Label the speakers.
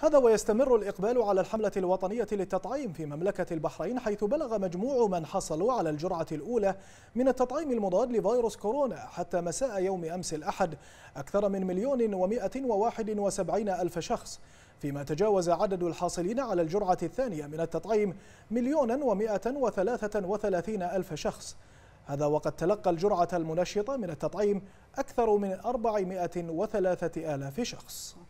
Speaker 1: هذا
Speaker 2: ويستمر الإقبال على الحملة الوطنية للتطعيم في مملكة البحرين حيث بلغ مجموع من حصلوا على الجرعة الأولى من التطعيم المضاد لفيروس كورونا حتى مساء يوم أمس الأحد أكثر من مليون ومائة وواحد وسبعين ألف شخص فيما تجاوز عدد الحاصلين على الجرعة الثانية من التطعيم مليون ومائة وثلاثة وثلاثين ألف شخص هذا وقد تلقى الجرعة المنشطة من التطعيم أكثر من وثلاثة آلاف شخص